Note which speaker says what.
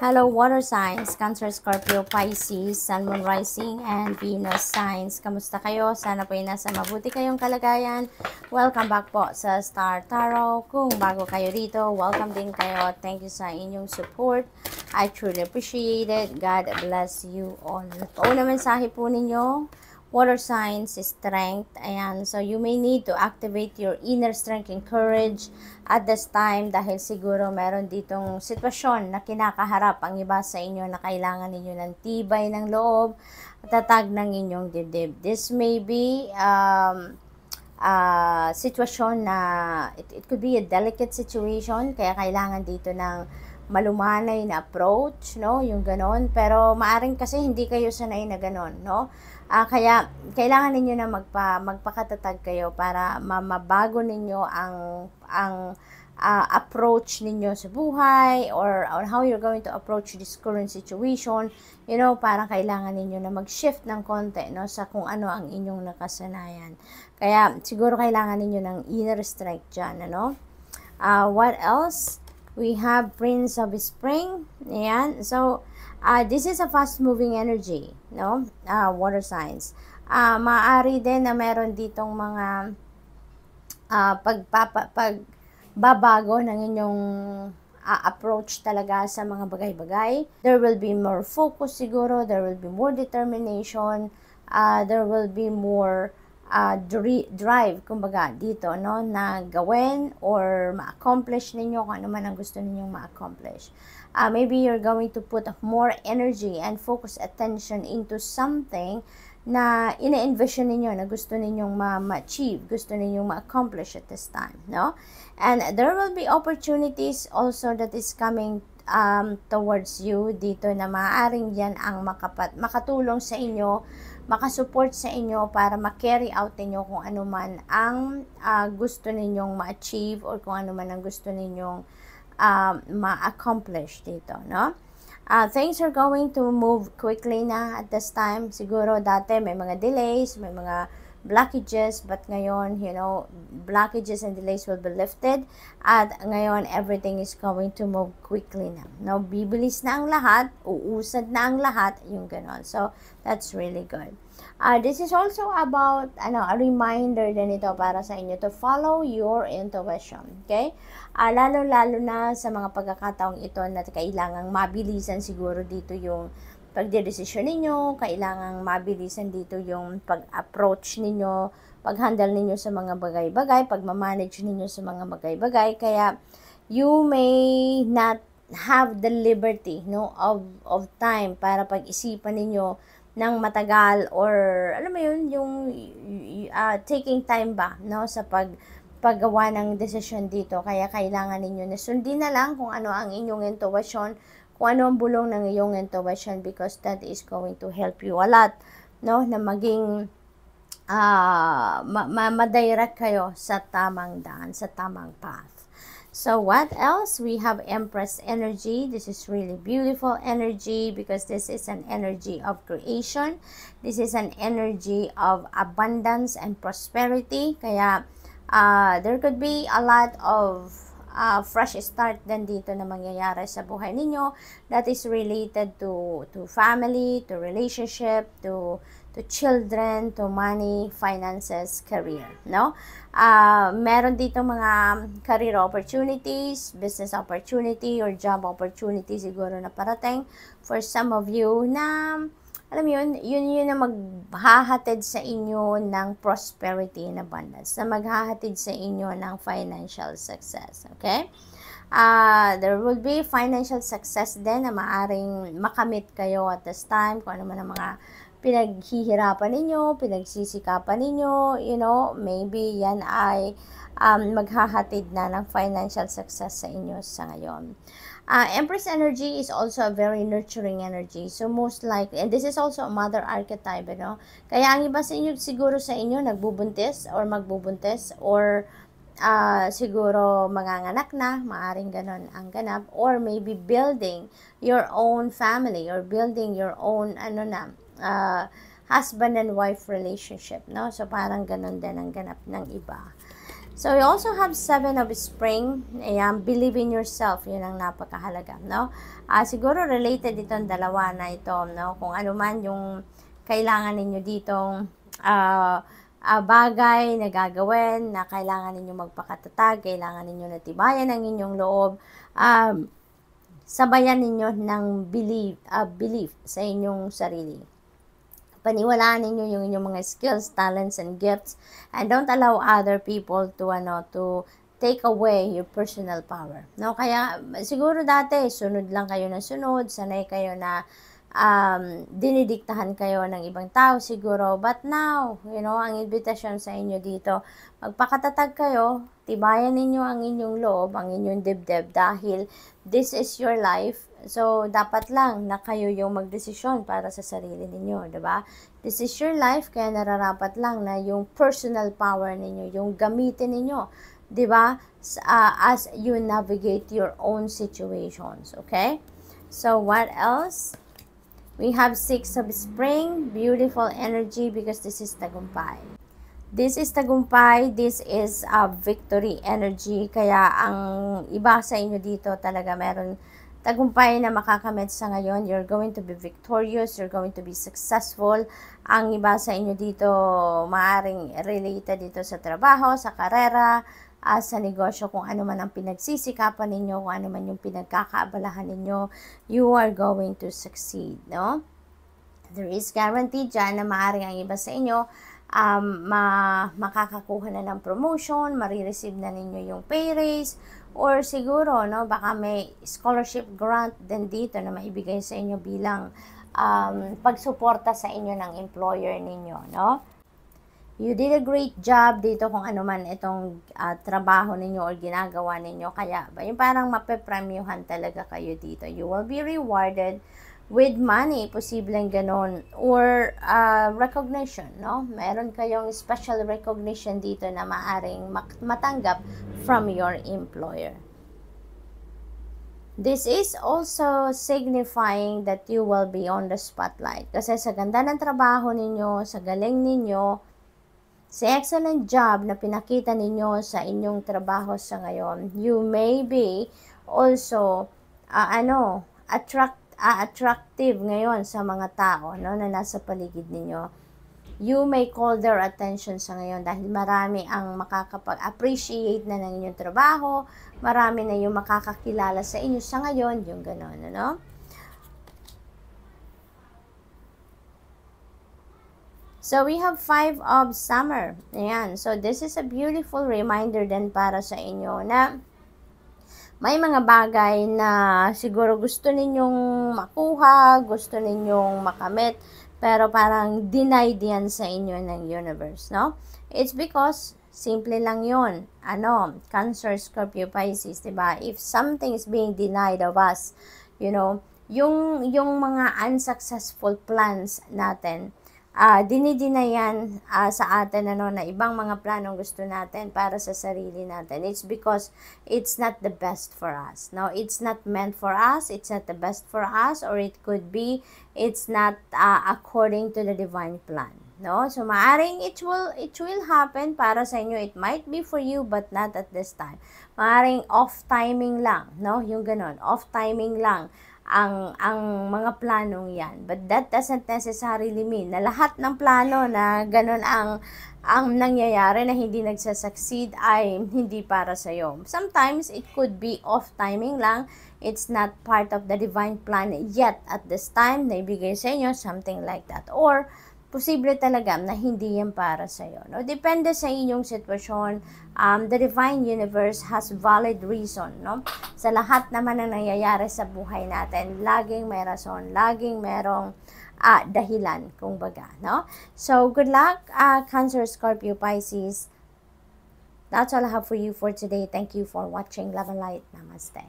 Speaker 1: Hello, water signs, Cancer, Scorpio, Pisces, Sun, Moon, Rising, and Venus signs. Kamusta kayo? Sana po ay nasa mabuti kayong kalagayan. Welcome back po sa Star Tarot. Kung bago kayo dito, welcome din kayo. Thank you sa inyong support. I truly appreciate it. God bless you all. Oo na mensahe po ninyo water signs, strength. Ayan. So, you may need to activate your inner strength and courage at this time dahil siguro meron ditong sitwasyon na kinakaharap ang iba sa inyo na kailangan ninyo ng tibay ng loob at tatag ng inyong dibdib. This may be um, uh, sitwasyon na it, it could be a delicate situation kaya kailangan dito ng malumanay na approach, no? Yung ganon. Pero maaring kasi hindi kayo sanay na ganon, no? Uh, kaya kailangan ninyo na magpa magpakatatag kayo para mamabago ninyo ang ang uh, approach ninyo sa buhay or or how you're going to approach this current situation. You know, parang kailangan ninyo na mag-shift ng konti no sa kung ano ang inyong nakasanayan. Kaya siguro kailangan ninyo ng inner strength diyan, ano? Uh, what else? We have Prince of Spring. Ayan. So, uh, this is a fast-moving energy, no? Uh, water signs. Uh, maaari din na meron ditong mga uh, pagpapa, pagbabago ng inyong uh, approach talaga sa mga bagay-bagay. There will be more focus siguro. There will be more determination. Uh, there will be more uh, drive, kumbaga, dito, no, na gawin or ma-accomplish ninyo kung ano man ang gusto ninyong ma-accomplish. Uh, maybe you're going to put more energy and focus attention into something na ina-envision ninyo na gusto ninyong ma-achieve, gusto ninyong ma-accomplish at this time, no? And there will be opportunities also that is coming um, towards you dito na maaaring yan ang makapat, makatulong sa inyo, makasupport sa inyo para ma-carry out ninyo kung ano man ang uh, gusto ninyong ma-achieve or kung ano man ang gusto ninyong uh, ma-accomplish dito, no? Uh, things are going to move quickly na at this time. Siguro dati may mga delays, may mga blockages but ngayon you know blockages and delays will be lifted at ngayon everything is going to move quickly na no bibilis na ang lahat uusad na ang lahat yung ganon so that's really good uh, this is also about ano a reminder din ito para sa inyo to follow your intuition okay uh, lalo lalo na sa mga pagkakataong ito na kailangang mabilisan siguro dito yung pagdedesisyon ninyo, kailangang mabilisan dito yung pag-approach ninyo, pag-handle ninyo sa mga bagay-bagay, pag-manage ninyo sa mga bagay-bagay. Kaya you may not have the liberty no of of time para pag-isipan ninyo ng matagal or alam mo yun yung uh, taking time ba no sa pag paggawa ng desisyon dito kaya kailangan ninyo na sundin na lang kung ano ang inyong intuition kung ano ang bulong ng iyong intuition because that is going to help you a lot, no? Na maging uh, ma- ma- kayo sa tamang daan, sa tamang path. So what else? We have Empress energy. This is really beautiful energy because this is an energy of creation. This is an energy of abundance and prosperity. Kaya uh, there could be a lot of uh, fresh start din dito na mangyayari sa buhay ninyo that is related to to family, to relationship, to to children, to money, finances, career, no? Uh, meron dito mga career opportunities, business opportunity, or job opportunity siguro na parating for some of you na alam yun, yun yun na maghahatid sa inyo ng prosperity and abundance, na maghahatid sa inyo ng financial success, okay? Uh, there will be financial success din na maaring makamit kayo at this time, kung ano man ang mga pinaghihirapan ninyo, pinagsisikapan ninyo, you know, maybe yan ay um, maghahatid na ng financial success sa inyo sa ngayon. Uh, Empress energy is also a very nurturing energy. So most likely, and this is also a mother archetype, you know. Kaya ang iba sa inyo, siguro sa inyo, nagbubuntis or magbubuntis or uh, siguro manganganak na, maaring ganon ang ganap, or maybe building your own family or building your own, ano na, uh, husband and wife relationship, no? So, parang ganon din ang ganap ng iba. So, you also have seven of spring. Ayan, believe in yourself. Yun ang napakahalaga, no? Uh, siguro related dito ang dalawa na ito, no? Kung ano man yung kailangan ninyo ditong uh, uh, bagay na gagawin na kailangan ninyo magpakatatag, kailangan ninyo natibayan ang inyong loob. Um, sabayan ninyo ng belief, uh, belief sa inyong sarili paniwalaan ninyo yung inyong mga skills, talents, and gifts. And don't allow other people to, ano, to take away your personal power. No, kaya siguro dati, sunod lang kayo na sunod, sanay kayo na um, dinidiktahan kayo ng ibang tao siguro. But now, you know, ang invitation sa inyo dito, magpakatatag kayo, tibayan ninyo ang inyong loob, ang inyong dibdib dahil this is your life. So, dapat lang na kayo yung magdesisyon para sa sarili ninyo, ba? Diba? This is your life, kaya nararapat lang na yung personal power ninyo, yung gamitin ninyo, ba? Diba? Uh, as you navigate your own situations, okay? So, what else? We have six of spring, beautiful energy because this is tagumpay. This is tagumpay, this is a uh, victory energy. Kaya ang iba sa inyo dito talaga meron tagumpay na makakamit sa ngayon. You're going to be victorious, you're going to be successful. Ang iba sa inyo dito, maaring related dito sa trabaho, sa karera, uh, sa negosyo, kung ano man ang pinagsisikapan ninyo, kung ano man yung pinagkakaabalahan ninyo, you are going to succeed, no? There is guarantee dyan na maaaring ang iba sa inyo um, ma makakakuha na ng promotion, marireceive na ninyo yung pay raise, or siguro, no, baka may scholarship grant din dito na maibigay sa inyo bilang um, pagsuporta sa inyo ng employer ninyo, no? You did a great job dito kung ano man itong uh, trabaho ninyo or ginagawa ninyo. Kaya yung parang mapepremyuhan talaga kayo dito. You will be rewarded with money, posibleng ganon, or uh, recognition, no? Meron kayong special recognition dito na maaring matanggap from your employer. This is also signifying that you will be on the spotlight. Kasi sa ganda ng trabaho ninyo, sa galing ninyo, sa excellent job na pinakita ninyo sa inyong trabaho sa ngayon, you may be also uh, ano, attract uh, attractive ngayon sa mga tao no na nasa paligid ninyo. You may call their attention sa ngayon dahil marami ang makakapag-appreciate na ng inyong trabaho, marami na yung makakakilala sa inyo sa ngayon, yung gano'n, ano? So, we have five of summer. Ayan. So, this is a beautiful reminder din para sa inyo na may mga bagay na siguro gusto ninyong makuha, gusto ninyong makamit, pero parang denied yan sa inyo ng universe, no? It's because Simple lang yon Ano, Cancer, Scorpio, Pisces, ba? Diba? If something is being denied of us, you know, yung, yung mga unsuccessful plans natin, uh, ah, dinidinayan uh, ah, sa atin ano, na ibang mga planong gusto natin para sa sarili natin. It's because it's not the best for us. No, it's not meant for us, it's not the best for us, or it could be it's not uh, according to the divine plan. No? So, maaring it will, it will happen para sa inyo. It might be for you, but not at this time. Maaring off timing lang. No? Yung ganun. Off timing lang ang ang mga planong 'yan. But that doesn't necessarily mean na lahat ng plano na ganun ang ang nangyayari na hindi nagsasucceed ay hindi para sa iyo. Sometimes it could be off timing lang. It's not part of the divine plan yet at this time na ibigay sa inyo something like that or posible talaga na hindi yan para sa iyo. No? Depende sa inyong sitwasyon, um, the divine universe has valid reason. No? Sa lahat naman ang nangyayari sa buhay natin, laging may rason, laging merong uh, dahilan, kung baga. No? So, good luck, uh, Cancer, Scorpio, Pisces. That's all I have for you for today. Thank you for watching. Love and light. Namaste.